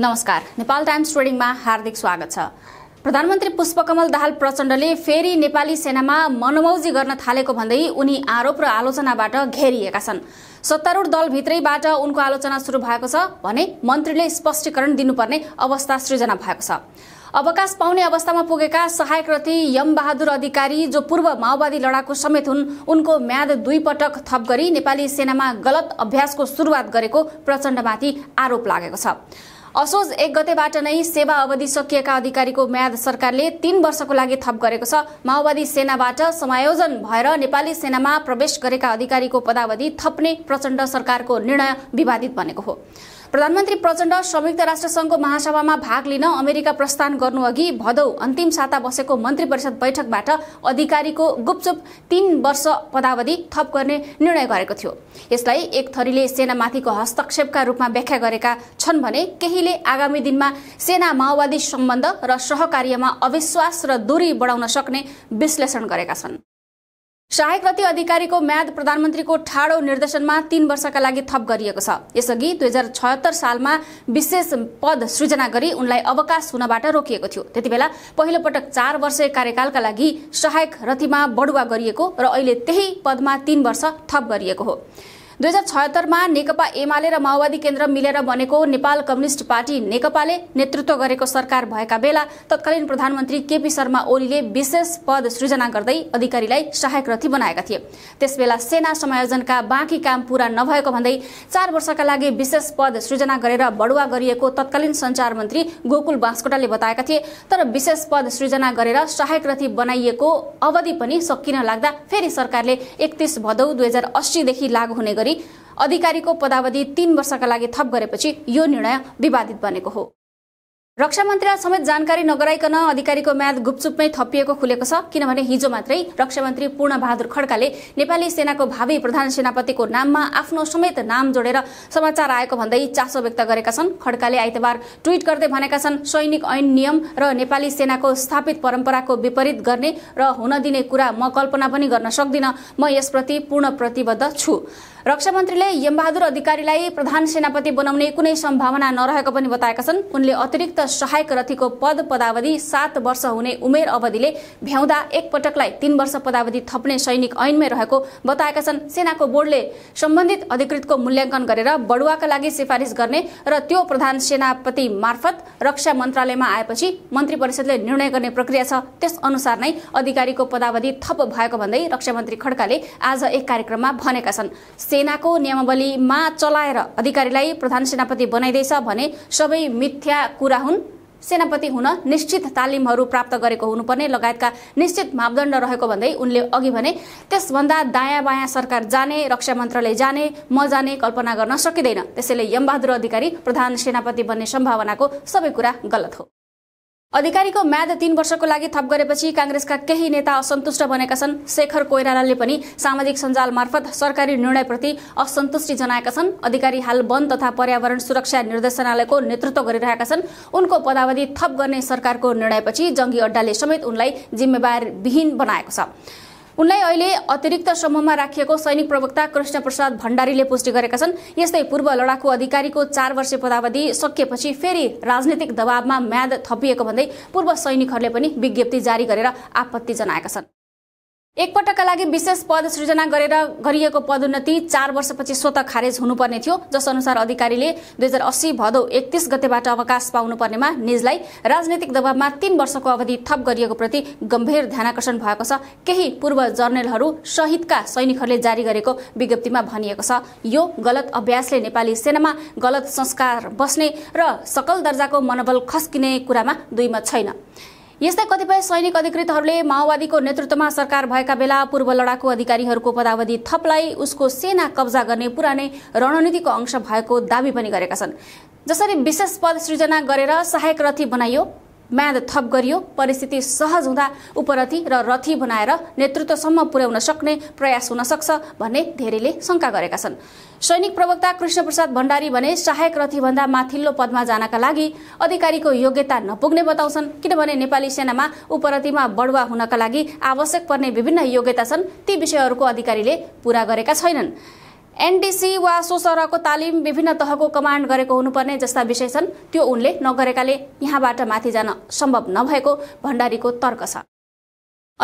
नमस्कार नेपाल टाइम्स ट्रेडिङमा हार्दिक स्वागत छ प्रधानमन्त्री पुष्पकमल दाहाल प्रचण्डले फेरि नेपाली सेनामा मनमौजी गर्न थालेको भन्दै उनी आरोप र आलोचनाबाट घेरिएका छन् सत्तारूढ दलभित्रैबाट उनको आलोचना सुरु भएको छ भने मन्त्रीले स्पष्टीकरण दिनुपर्ने अवस्था सृजना भएको छ अवकाश पाउने अवस्थामा पुगेका सहायक रथी यमबहादुर अधिकारी जो पूर्व माओवादी लडाकु समेत हुन् उनको म्याद दुई पटक थप गरी नेपाली सेनामा गलत अभ्यासको सुरुवात गरेको प्रचण्डमाथि आरोप लागेको छ असोज एक गतेबाट नै सेवा अवधि सकिएका अधिकारीको म्याद सरकारले तीन वर्षको लागि थप गरेको छ माओवादी सेनाबाट समायोजन भएर नेपाली सेनामा प्रवेश गरेका अधिकारीको पदावधि थप्ने प्रचण्ड सरकारको निर्णय विवादित बनेको हो प्रधानमन्त्री प्रचण्ड संयुक्त राष्ट्र महासभामा भाग लिन अमेरिका प्रस्थान गर्नुअघि भदौ अन्तिम साता बसेको मन्त्री परिषद बैठकबाट अधिकारीको गुपचुप तीन वर्ष पदावधि थप गर्ने निर्णय गरेको थियो यसलाई एक थरीले सेनामाथिको हस्तक्षेपका रूपमा व्याख्या गरेका छन् भने केहीले आगामी दिनमा सेना माओवादी सम्बन्ध र सहकार्यमा अविश्वास र दूरी बढाउन सक्ने विश्लेषण गरेका छन् सहायकवती अधिकारीको म्याद प्रधानमन्त्रीको ठाडो निर्देशनमा तीन वर्षका लागि थप गरिएको छ यसअघि दुई हजार छयत्तर सालमा विशेष पद सृजना गरी उनलाई अवकाश हुनबाट रोकिएको थियो त्यति बेला पहिलोपटक चार वर्ष कार्यकालका लागि सहायक रतिमा बढुवा गरिएको र अहिले त्यही पदमा तीन वर्ष थप गरिएको हो दुई हजार छयत्तरमा नेकपा एमाले र माओवादी केन्द्र मिलेर बनेको नेपाल कम्युनिष्ट पार्टी नेकपाले नेतृत्व गरेको सरकार भएका बेला तत्कालीन प्रधानमन्त्री केपी शर्मा ओलीले विशेष पद सृजना गर्दै अधिकारीलाई सहायक रथी बनाएका थिए त्यसबेला सेना समायोजनका बाँकी काम पूरा नभएको भन्दै चार वर्षका लागि विशेष पद सृजना गरेर बढुवा गरिएको तत्कालीन संचार मन्त्री गोकुल बाँसकोटाले बताएका थिए तर विशेष पद सृजना गरेर सहायक रथी बनाइएको अवधि पनि सकिन लाग्दा फेरि सरकारले एकतिस भदौ दुई हजार अस्सीदेखि लागू हुने गरी अधिकारीको पदावधि तीन वर्षका लागि थप गरेपछि यो निर्णय विवादित बनेको हो रक्षा मन्त्रीलाई समेत जानकारी नगराइकन अधिकारीको म्याद गुपचुपमै थपिएको खुलेको छ किनभने हिजो मात्रै रक्षा मन्त्री बहादुर खड्काले नेपाली सेनाको भावी प्रधान सेनापतिको नाममा आफ्नो समेत नाम जोडेर समाचार आएको भन्दै चासो व्यक्त गरेका छन् खड्काले आइतबार ट्वीट गर्दै भनेका छन् सैनिक ऐन नियम र नेपाली सेनाको स्थापित परम्पराको विपरीत गर्ने र हुन दिने कुरा म कल्पना पनि गर्न सक्दिन म यसप्रति पूर्ण प्रतिबद्ध छु रक्षा मन्त्रीले यमबहादुर अधिकारीलाई प्रधान सेनापति बनाउने कुनै सम्भावना नरहेको पनि बताएका छन् उनले अतिरिक्त सहायक रथीको पद पदावधि सात वर्ष हुने उमेर अवधिले भ्याउँदा एकपटकलाई तीन वर्ष पदावधि थप्ने सैनिक ऐनमै रहेको बताएका छन् सेनाको बोर्डले सम्बन्धित अधिकृतको मूल्याङ्कन गरेर बढुवाका लागि सिफारिस गर्ने र त्यो प्रधान सेनापति मार्फत रक्षा मन्त्रालयमा आएपछि मन्त्री परिषदले निर्णय गर्ने प्रक्रिया छ त्यस अनुसार नै अधिकारीको पदावधि थप भएको भन्दै रक्षा मन्त्री खड्काले आज एक कार्यक्रममा भनेका छन् सेनाको नियमावलीमा चलाएर अधिकारीलाई प्रधान सेनापति बनाइँदैछ भने सबै मिथ्या कुरा हुन् सेनापति हुन निश्चित तालिमहरू प्राप्त गरेको हुनुपर्ने लगायतका निश्चित मापदण्ड रहेको भन्दै उनले अघि भने त्यसभन्दा दायाँ बायाँ सरकार जाने रक्षा मन्त्रालय जाने म जाने कल्पना गर्न सकिँदैन त्यसैले यमबहादुर अधिकारी प्रधान सेनापति बन्ने सम्भावनाको सबै कुरा गलत हो अधिकारीको म्याद तीन वर्षको लागि थप गरेपछि काङ्ग्रेसका केही नेता असन्तुष्ट बनेका छन् शेखर कोइरालाले पनि सामाजिक सञ्जाल मार्फत सरकारी निर्णयप्रति असन्तुष्टि जनाएका छन् अधिकारी हाल वन तथा पर्यावरण सुरक्षा निर्देशनालयको नेतृत्व गरिरहेका छन् उनको पदावधि थप गर्ने सरकारको निर्णयपछि जङ्गी अड्डाले समेत उनलाई जिम्मेवारविहीन बनाएको छ उनलाई अहिले अतिरिक्त समूहमा राखिएको सैनिक प्रवक्ता कृष्ण प्रसाद भण्डारीले पुष्टि गरेका छन् यस्तै पूर्व लडाकु अधिकारीको चार वर्ष पदावधि सकिएपछि फेरि राजनैतिक दबावमा म्याद थपिएको भन्दै पूर्व सैनिकहरूले पनि विज्ञप्ति जारी गरेर आपत्ति जनाएका छन् एकपटकका लागि विशेष पद सृजना गरेर गरिएको पदोन्नति चार वर्षपछि स्वत खारेज हुनुपर्ने थियो जस अनुसार अधिकारीले दुई हजार अस्सी भदौ एकतिस गतेबाट अवकाश पाउनुपर्नेमा निजलाई राजनैतिक दबावमा तीन वर्षको अवधि थप गरिएको प्रति गम्भीर ध्यानकर्षण भएको छ केही पूर्व जर्नेलहरू सहितका सैनिकहरूले जारी गरेको विज्ञप्तिमा भनिएको छ यो गलत अभ्यासले नेपाली सेनामा गलत संस्कार बस्ने र सकल दर्जाको मनोबल खस्किने कुरामा दुईमत छैन यस्तै कतिपय सैनिक अधिकृतहरूले माओवादीको नेतृत्वमा सरकार भएका बेला पूर्व लडाकु अधिकारीहरूको पदावधि थपलाई उसको सेना कब्जा गर्ने पुरानै रणनीतिको अंश भएको दावी पनि गरेका छन् जसरी विशेष पद सृजना गरेर सहायक रथी बनाइयो म्याद थप गरियो परिस्थिति सहज हुँदा उपरथी र रथी बनाएर नेतृत्वसम्म पुर्याउन सक्ने प्रयास हुन सक्छ भन्ने धेरैले शङ्का गरेका छन् सैनिक प्रवक्ता कृष्णप्रसाद भण्डारी भने सहायक रथीभन्दा माथिल्लो पदमा जानका लागि अधिकारीको योग्यता नपुग्ने बताउँछन् किनभने नेपाली सेनामा उपरथीमा बढुवा हुनका लागि आवश्यक पर्ने विभिन्न योग्यता छन् ती विषयहरूको अधिकारीले पूरा गरेका छैनन् एनडिसी वा सो तालिम विभिन्न तहको कमान्ड गरेको हुनुपर्ने जस्ता विषय छन् त्यो उनले नगरेकाले यहाँबाट माथि जान सम्भव नभएको भण्डारीको तर्क छ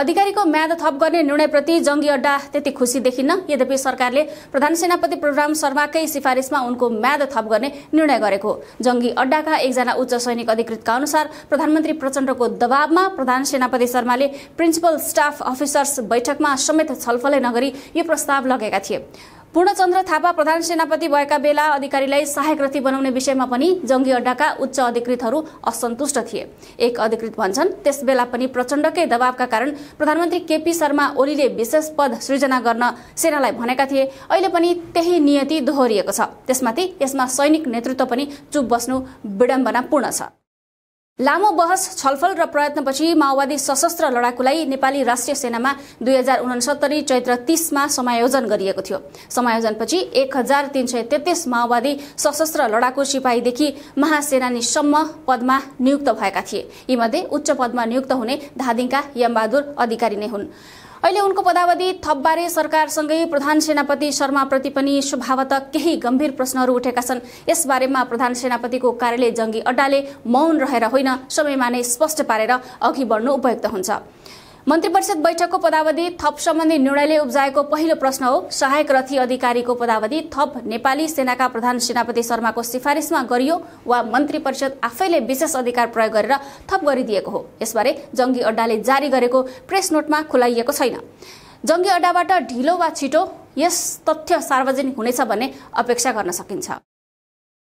अधिकारीको म्याद थप गर्ने निर्णयप्रति जङ्गी अड्डा त्यति खुसी देखिन्न यद्यपि सरकारले प्रधान सेनापति प्रभुराम शर्माकै सिफारिसमा उनको म्याद थप गर्ने निर्णय गरेको जङ्गी अड्डाका एकजना उच्च सैनिक अधिकृतका अनुसार प्रधानमन्त्री प्रचण्डको दबावमा प्रधान सेनापति शर्माले प्रिन्सिपल स्टाफ अफिसर्स बैठकमा समेत छलफलै नगरी यो प्रस्ताव लगेका थिए पूर्णचन्द्र थापा प्रधान सेनापति भएका बेला अधिकारीलाई सहायक रथी बनाउने विषयमा पनि जङ्गी अड्डाका उच्च अधिकृतहरू असन्तुष्ट थिए एक अधिकृत भन्छन् त्यस बेला पनि प्रचण्डकै दबावका कारण प्रधानमन्त्री केपी शर्मा ओलीले विशेष पद सृजना गर्न सेनालाई भनेका थिए अहिले पनि त्यही नियति दोहोरिएको छ त्यसमाथि यसमा सैनिक नेतृत्व पनि चुप बस्नु विडम्बनापूर्ण छ लामो बहस छलफल र प्रयत्नपछि माओवादी सशस्त्र लडाकुलाई नेपाली राष्ट्रिय सेनामा दुई हजार उनसत्तरी चैत्र तीसमा समायोजन गरिएको थियो समायोजनपछि एक हजार तीन सय तेत्तिस माओवादी सशस्त्र लडाकु सिपाहीदेखि महासेनानीसम्म पदमा नियुक्त भएका थिए यीमध्ये उच्च पदमा नियुक्त हुने धादिङका यमबहादुर अधिकारी नै हुन् अहिले उनको पदावधि थपबारे सरकारसँगै प्रधान सेनापति शर्माप्रति पनि स्वभावत केही गम्भीर प्रश्नहरू उठेका छन् यसबारेमा प्रधान सेनापतिको कार्यालय जङ्गी अड्डाले मौन रहेर होइन समयमा नै स्पष्ट पारेर अघि बढ्नु उपयुक्त हुन्छ मन्त्री परिषद बैठकको पदावधि थप सम्बन्धी निर्णयले उब्जाएको पहिलो प्रश्न हो सहायक रथी अधिकारीको पदावधि थप नेपाली सेनाका प्रधान सेनापति शर्माको सिफारिसमा गरियो वा मन्त्री परिषद आफैले विशेष अधिकार प्रयोग गरेर थप गरिदिएको हो यसबारे जङ्गी अड्डाले जारी गरेको प्रेस नोटमा खुलाइएको छैन जङ्गी अड्डाबाट ढिलो वा छिटो यस तथ्य सार्वजनिक हुनेछ भन्ने अपेक्षा गर्न सकिन्छ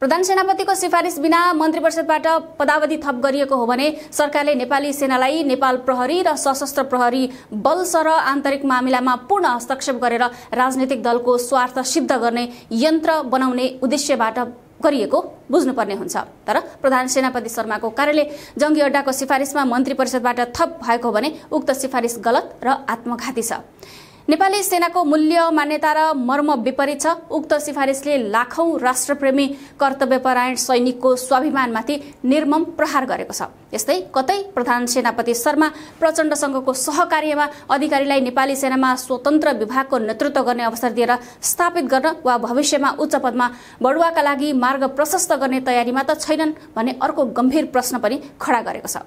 प्रधान सेनापतिको सिफारिस बिना मन्त्री परिषदबाट पदावधि थप गरिएको हो भने सरकारले नेपाली सेनालाई नेपाल प्रहरी र सशस्त्र प्रहरी बल सर आन्तरिक मामिलामा पूर्ण हस्तक्षेप गरेर राजनैतिक दलको स्वार्थ सिद्ध गर्ने यन्त्र बनाउने उद्देश्यबाट गरिएको बुझ्नुपर्ने हुन्छ तर प्रधान सेनापति शर्माको कार्यालय जङ्गी अड्डाको सिफारिसमा मन्त्री परिषदबाट थप भएको भने उक्त सिफारिस गलत र आत्मघाती छ नेपाली सेनाको मूल्य मान्यता र मर्म विपरीत छ उक्त सिफारिसले लाखौं राष्ट्रप्रेमी कर्तव्यपरायण सैनिकको स्वाभिमानमाथि निर्मम प्रहार गरेको छ यस्तै कतै प्रधान सेनापति शर्मा प्रचण्ड संघको सहकार्यमा अधिकारीलाई नेपाली सेनामा स्वतन्त्र विभागको नेतृत्व गर्ने अवसर दिएर स्थापित गर्न वा भविष्यमा उच्च पदमा बढुवाका लागि मार्ग प्रशस्त गर्ने तयारीमा त छैनन् भन्ने अर्को गम्भीर प्रश्न पनि खडा गरेको छ